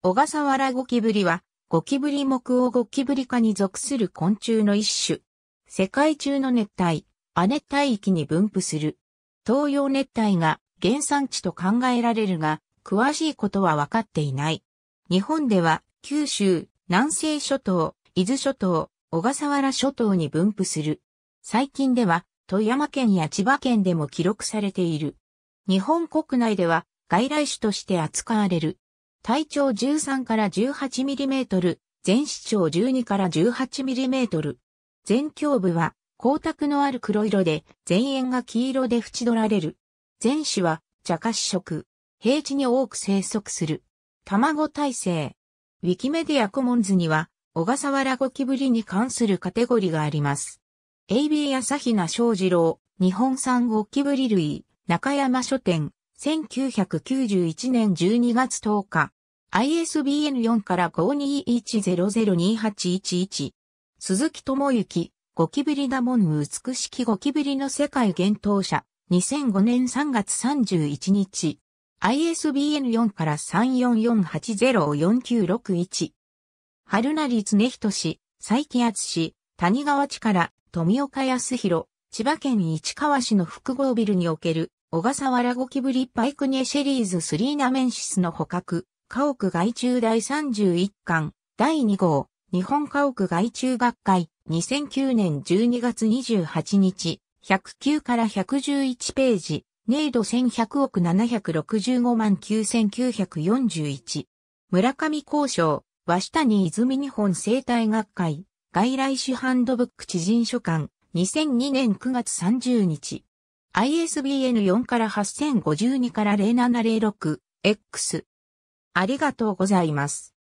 小笠原ゴキブリは、ゴキブリ目をゴキブリ科に属する昆虫の一種。世界中の熱帯、亜熱帯域に分布する。東洋熱帯が原産地と考えられるが、詳しいことは分かっていない。日本では、九州、南西諸島、伊豆諸島、小笠原諸島に分布する。最近では、富山県や千葉県でも記録されている。日本国内では、外来種として扱われる。体長13から18 m m 全視長12から18 m m 全胸部は光沢のある黒色で、前縁が黄色で縁取られる。全種は茶褐色。平地に多く生息する。卵耐性。ウィキメディアコモンズには、小笠原ゴキブリに関するカテゴリがあります。AB 朝比奈昌二郎、日本産ゴキブリ類、中山書店、1991年12月10日。ISBN4 から5210028111。鈴木智之、ゴキブリだもん美しきゴキブリの世界幻冬者。2005年3月31日。ISBN4 から3 4 4 8 0 4 9 6 1春成恒人氏、佐伯厚氏、谷川地から富岡康弘、千葉県市川市の複合ビルにおける小笠原ゴキブリパイクニェシリーズスリーナメンシスの捕獲、家屋外中第31巻、第2号、日本家屋外中学会、2009年12月28日、109から111ページ、ネイド1100億765万9941。村上交渉、和下に泉日本生態学会、外来種ハンドブック知人書館、2002年9月30日。ISBN4 から8052から0706、X。ありがとうございます。